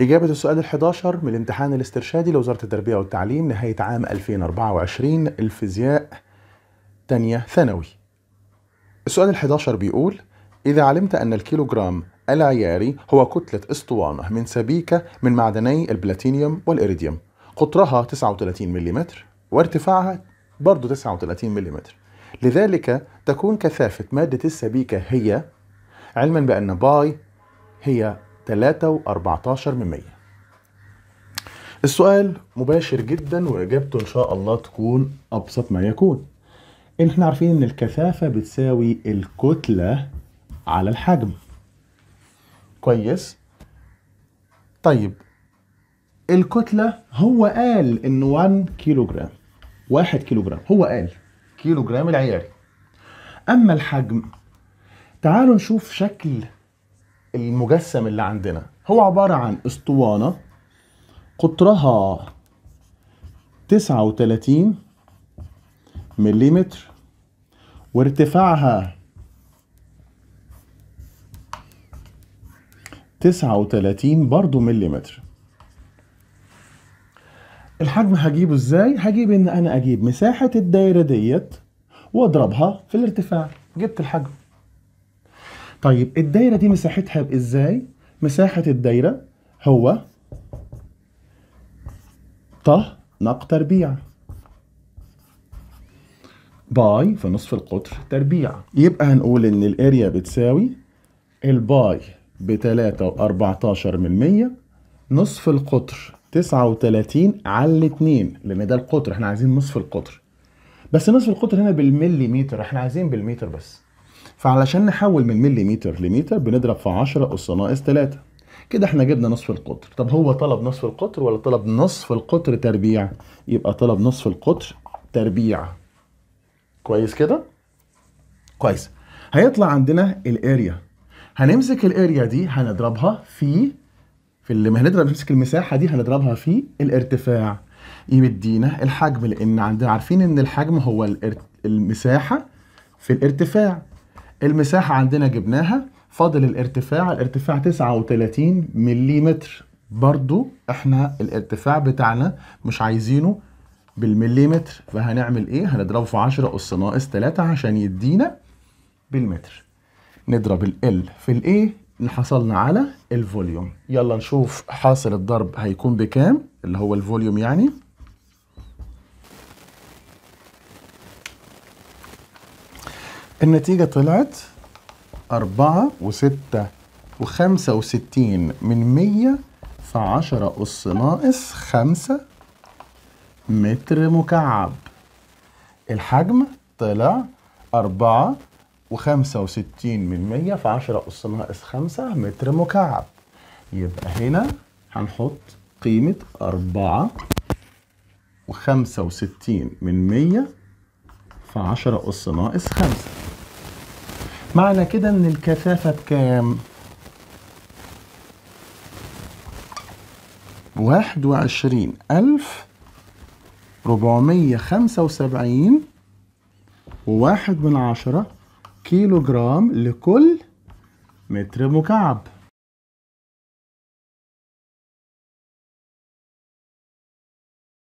إجابة السؤال ال11 من الامتحان الاسترشادي لوزارة التربية والتعليم نهاية عام 2024 الفيزياء تانية ثانوي. السؤال ال11 بيقول: إذا علمت أن الكيلوغرام العياري هو كتلة اسطوانة من سبيكة من معدني البلاتينيوم والإيريديوم، قطرها 39 ملم وارتفاعها برضه 39 ملم. لذلك تكون كثافة مادة السبيكة هي علما بأن باي هي 3.14 من 100 السؤال مباشر جدا واجابته ان شاء الله تكون ابسط ما يكون ان احنا عارفين ان الكثافه بتساوي الكتله على الحجم كويس طيب الكتله هو قال ان 1 كيلو جرام 1 كيلو جرام هو قال كيلو جرام العياري اما الحجم تعالوا نشوف شكل المجسم اللي عندنا هو عبارة عن اسطوانة قطرها 39 مليمتر وارتفاعها 39 برضو مليمتر الحجم هجيبه ازاي؟ هجيب ان انا اجيب مساحة الدايرة ديت واضربها في الارتفاع جبت الحجم طيب الدايرة دي مساحتها ازاي؟ مساحة الدايرة هو ط ناق تربيع باي في نصف القطر تربيع يبقى هنقول ان الاريا بتساوي الباي ب 3.14% من 100 نصف القطر 39 على 2 لان ده القطر احنا عايزين نصف القطر بس نصف القطر هنا بالمليمتر احنا عايزين بالمتر بس فعلشان نحول من مليمتر لمتر بنضرب في 10 أس ناقص 3 كده احنا جبنا نصف القطر طب هو طلب نصف القطر ولا طلب نصف القطر تربيع يبقى طلب نصف القطر تربيع كويس كده كويس هيطلع عندنا الاريا هنمسك الاريا دي هنضربها في في اللي هنضرب نمسك المساحه دي هنضربها في الارتفاع يمدينا الحجم لان عندنا عارفين ان الحجم هو المساحه في الارتفاع المساحة عندنا جبناها فاضل الارتفاع الارتفاع 39 ملم برضو احنا الارتفاع بتاعنا مش عايزينه بالمليمتر فهنعمل ايه هنضربه في 10 اس ناقص 3 عشان يدينا بالمتر نضرب ال في الايه حصلنا على الفوليوم يلا نشوف حاصل الضرب هيكون بكام اللي هو الفوليوم يعني النتيجة طلعت أربعة وستة وخمسة وستين من مية في عشرة أس ناقص خمسة متر مكعب الحجم طلع أربعة وخمسة وستين من مية في عشرة أس ناقص خمسة متر مكعب يبقى هنا هنحط قيمة أربعة وخمسة وستين من مية في عشرة أس ناقص خمسة معنى كده ان الكثافة بكام واحد وعشرين ألف ربعمية خمسة وسبعين وواحد من عشرة كيلو جرام لكل متر مكعب